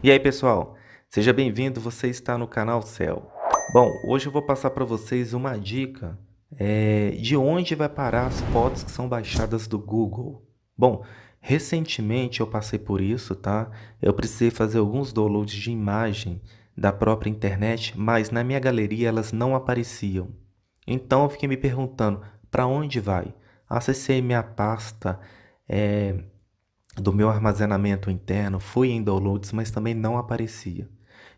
E aí pessoal, seja bem-vindo, você está no canal Céu. Bom, hoje eu vou passar para vocês uma dica é, de onde vai parar as fotos que são baixadas do Google. Bom, recentemente eu passei por isso, tá? Eu precisei fazer alguns downloads de imagem da própria internet, mas na minha galeria elas não apareciam. Então eu fiquei me perguntando, para onde vai? Acessei minha pasta é, do meu armazenamento interno foi em downloads, mas também não aparecia.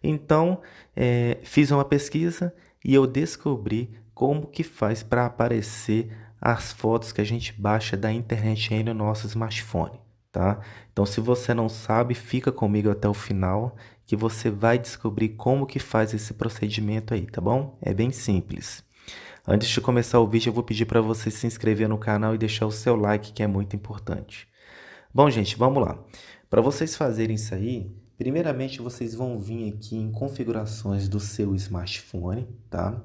Então, é, fiz uma pesquisa e eu descobri como que faz para aparecer as fotos que a gente baixa da internet aí no nosso smartphone, tá? Então, se você não sabe, fica comigo até o final que você vai descobrir como que faz esse procedimento aí, tá bom? É bem simples. Antes de começar o vídeo, eu vou pedir para você se inscrever no canal e deixar o seu like, que é muito importante. Bom, gente, vamos lá. Para vocês fazerem isso aí, primeiramente vocês vão vir aqui em configurações do seu smartphone, tá?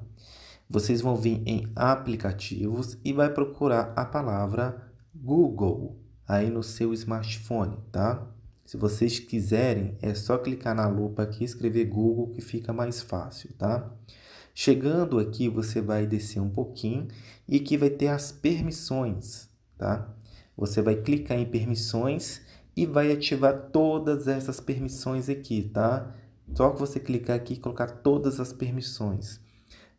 Vocês vão vir em aplicativos e vai procurar a palavra Google aí no seu smartphone, tá? Se vocês quiserem, é só clicar na lupa aqui e escrever Google que fica mais fácil, tá? Chegando aqui, você vai descer um pouquinho e aqui vai ter as permissões, tá? Você vai clicar em permissões e vai ativar todas essas permissões aqui, tá? Só que você clicar aqui e colocar todas as permissões.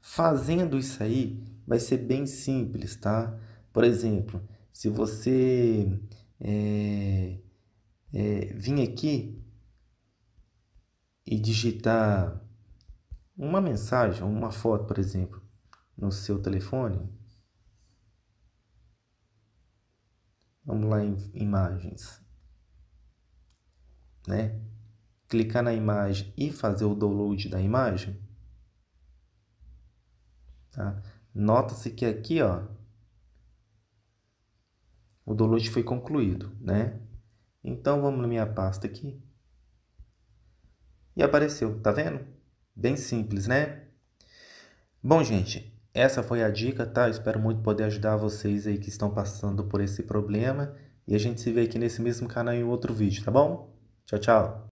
Fazendo isso aí, vai ser bem simples, tá? Por exemplo, se você é, é, vir aqui e digitar uma mensagem, uma foto, por exemplo, no seu telefone, Vamos lá em imagens, né? Clicar na imagem e fazer o download da imagem. Tá? Nota-se que aqui, ó, o download foi concluído, né? Então vamos na minha pasta aqui. E apareceu, tá vendo? Bem simples, né? Bom, gente, essa foi a dica, tá? Espero muito poder ajudar vocês aí que estão passando por esse problema. E a gente se vê aqui nesse mesmo canal em outro vídeo, tá bom? Tchau, tchau!